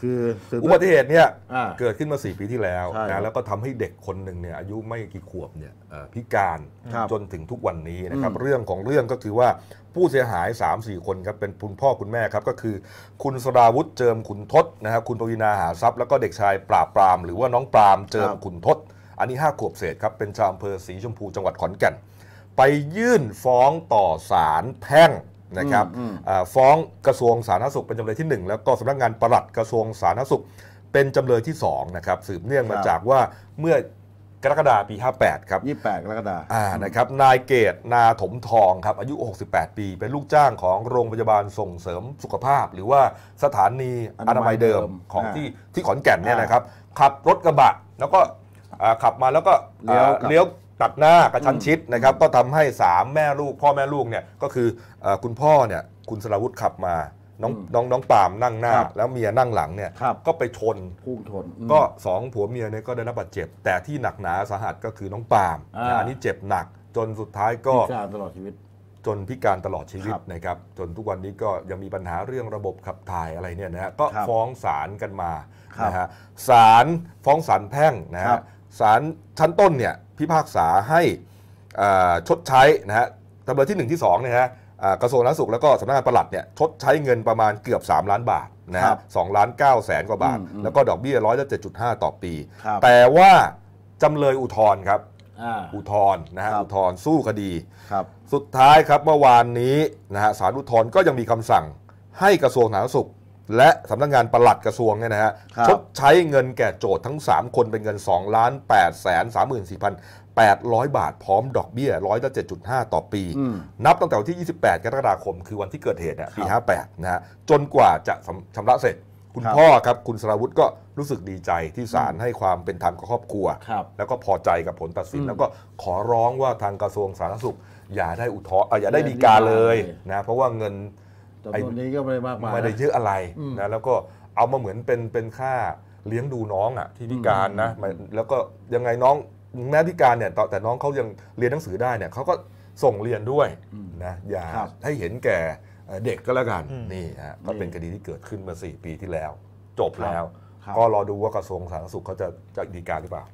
คืออุบัติเหตุเนี่ย เกิดขึ้นมาสี่ปี ที่แล้วนะแล้วก็ทำให้เด็กคนหนึ่งเนี่ยอายุไม่กี่ขวบเนี่ยพิการจนถึงทุกวันนี้นะครับเรื่องของเรื่องก็คือว่าผู้เสียหาย 3 4 คนครับ เป็นคุณพ่อคุณแม่ครับ ก็คือคุณสราวุฒิเจิมขุนทศนะครับคุณปวีนาหาทรัพย์ แล้วก็เด็กชายปราบปรามหรือว่าน้องปรามเจิมขุนทศอันนี้ 5 ขวบเศษครับเป็นชาวอำเภอสีชมพูจังหวัดขอนแก่นไปยื่นฟ้องต่อศาลแพ่งนะครับฟ้องกระทรวงสาธารณสุขเป็นจำเลยที่ 1 แล้วก็สำนักงานปลัดกระทรวงสาธารณสุขเป็นจำเลยที่ 2 นะครับ สืบเนื่องมาจากว่าเมื่อกรกฎาปี 58ครับ28กรกฎาอ่านะครับนายเกตนาถมทองครับอายุ 68 ปี เป็นลูกจ้างของโรงพยาบาลส่งเสริมสุขภาพ หรือว่าสถานีอนามัยเดิมของที่ที่ขอนแก่นเนี่ยนะครับขับรถกระบะแล้วก็ขับมาแล้วก็เลี้ยวตัดหน้ากระชั้นชิดนะครับ ก็ทำให้3แม่ลูกพ่อแม่ลูกเนี่ยก็คือคุณพ่อเนี่ยคุณสราวุธขับมา น้องน้องน้องปามนั่งหน้า แล้วเมียนั่งหลังเนี่ยก็ไปชนพุ่งชนก็สองผัวเมียเนี่ยก็ได้รับบาดเจ็บ แต่ที่หนักหนาสาหัสก็คือน้องปามอันนี้เจ็บหนัก จนสุดท้ายก็พิการตลอดชีวิตจนพิการตลอดชีวิตนะครับ จนทุกวันนี้ก็ยังมีปัญหาเรื่องระบบขับถ่ายอะไรเนี่ยนะฮะก็ฟ้องศาลกันมานะฮะศาลฟ้องศาลแพ่งนะฮะศาลชั้นต้นเนี่ยพิพากษาให้ชดใช้นะฮะจำเลยที่ 1 ที่2เนี่ยฮะกระทรวงสาธารณสุขแล้วก็สำนักงานปลัดเนี่ยชดใช้เงินประมาณเกือบ 3 ล้านบาทนะฮะสล้านเก้าแสนกว่าบาท แล้วก็ดอกเบี้ยร้อยละเจ็ดจุดห้าต่อปี แต่ว่าจำเลยอุทธรณ์ครับอุทธรณ์นะฮะอุทธรณ์สู้คดี สุดท้ายครับ เมื่อวานนี้นะฮะศาลอุทธรณ์ก็ยังมีคำสั่งให้กระทรวงสาธารณสุขและสำนักงงานประหลัดกระทรวงเนี่ยนะฮะชดใช้เงินแก่โจทย์ทั้ง 3 คนเป็นเงิน2ล้าน8แสน3 4 0 0 800 บาทพร้อมดอกเบี้ยร้อยละ7.5 ต่อปี นับตั้งแต่วันที่ 28กรกฎาคมคือวันที่เกิดเหตุเนี่ยปีห้าแ58นะฮะจนกว่าจะชำระเสร็จ คุณพ่อครับ คุณสราวุธก็รู้สึกดีใจที่ศาลให้ความเป็นธรรมกับครอบครัว แล้วก็พอใจกับผลตัดสินแล้วก็ขอร้องว่าทางกระทรวงสาธารณสุข อย่าได้อุทธรณ์อ่อย่าได้ดีกาเลยนะเพราะว่าเงินจำนวนนี้ก็ไม่ได้มากมายไม่ได้เยอะอะไรนะแล้วก็เอามาเหมือนเป็นเป็นค่าเลี้ยงดูน้องอ่ะที่พิการนะแล้วก็ยังไงน้องแม้พิการเนี่ยแต่น้องเขายังเรียนหนังสือได้เนี่ยเขาก็ส่งเรียนด้วยนะอย่าให้เห็นแก่เด็กก็แล้วกันนี่ฮะก็เป็นคดีที่เกิดขึ้นเมื่อ่ปีที่แล้ว จบแล้วก็รอดูว่ากระทรวงสาธารณสุขเขาจะจะดีการหรือเปล่า